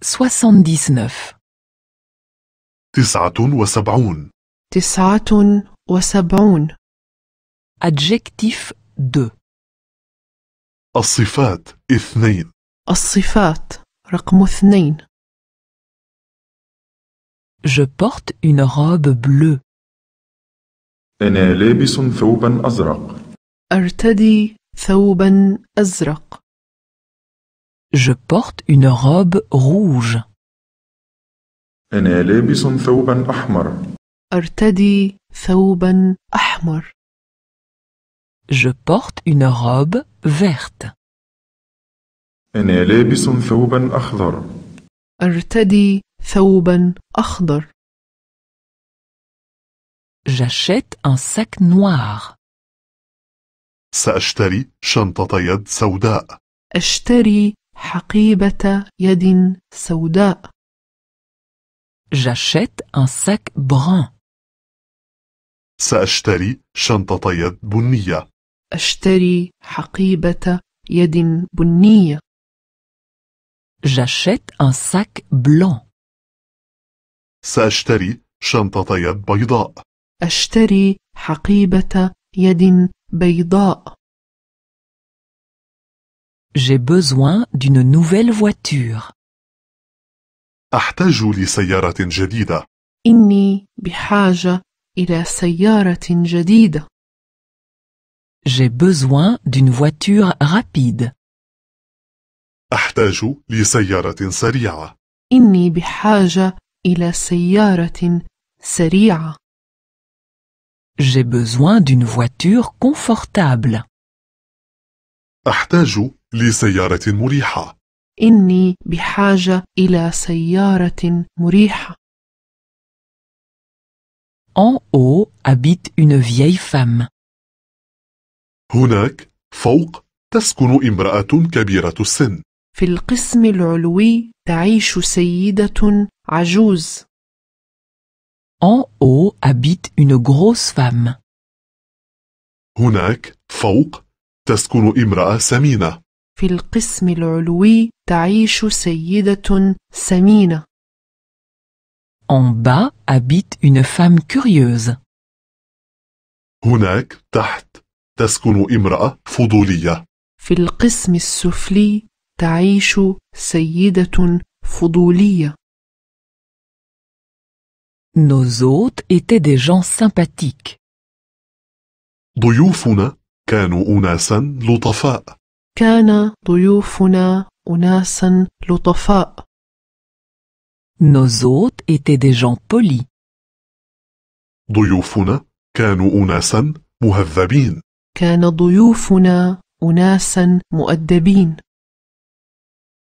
79 79 79 Adjectif 2 الصفات اثنين الصفات رقم اثنين Je porte une robe bleue. أنا لابس ثوبا أزرق. أرتدي ثوبا أزرق. Je porte une robe rouge. أنا لابس ثوبا أحمر. أرتدي ثوبا أحمر. Je porte une robe verte. أنا لابس ثوبا أخضر. أرتدي ثوبا أخضر. J'achète un sac noir. سأشتري شنطة يد سوداء. أشتري حقيبة يد سوداء. J'achète un sac brun. سأشتري شنطة يد بنية. أشتري حقيبة يد بنية. J'achète un sac blanc. سأشتري شنطة يد بيضاء. أشتري حقيبة يد بيضاء. J'ai besoin d'une nouvelle voiture. أحتاج لسيارة جديدة. إني بحاجة إلى سيارة جديدة. J'ai besoin d'une voiture rapide. أحتاج لسيارة سريعة. إني بحاجة إلى سيارة سريعة. J'ai besoin d'une voiture confortable. أحتاج لسيارة مريحة. إني بحاجة إلى سيارة مريحة. En haut habite une vieille femme. هناك فوق تسكن امرأة كبيرة السن. في القسم العلوي تعيش سيدة عجوز. En haut habite une grosse femme. هناك فوق تسكن امرأة سمينة. في القسم العلوي تعيش سيدة سمينة. En bas habite une femme curieuse. هناك تحت تسكن امرأة فضولية. في القسم السفلي تعيش سيدة فضولية. Nos hôtes étaient des gens sympathiques. ضيوفنا كانوا أناسا لطفاء. كان ضيوفنا أناسا لطفاء. Nos hôtes étaient des gens polis. ضيوفنا كانوا أناسا مهذبين. كان ضيوفنا أناسا مؤدبين.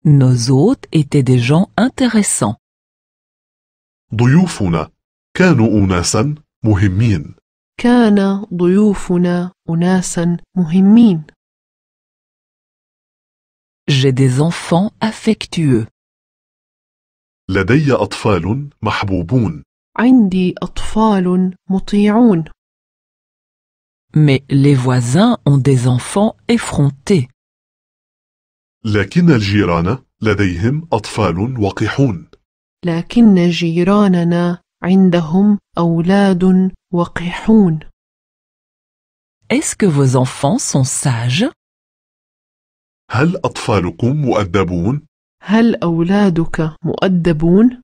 Nos hôtes étaient des gens intéressants. ضيوفنا كانوا أناسا مهمين. كان ضيوفنا أناسا مهمين. J'ai des enfants affectueux. لدي أطفال محبوبون. عندي أطفال مطيعون. Mais les voisins ont des enfants effrontés. لكن الجيران لديهم أطفال وقحون. لكن جيراننا عندهم أولاد وقحون. Est-ce que vos enfants sont sages? هل أطفالكم مؤدبون؟ هل أولادك مؤدبون؟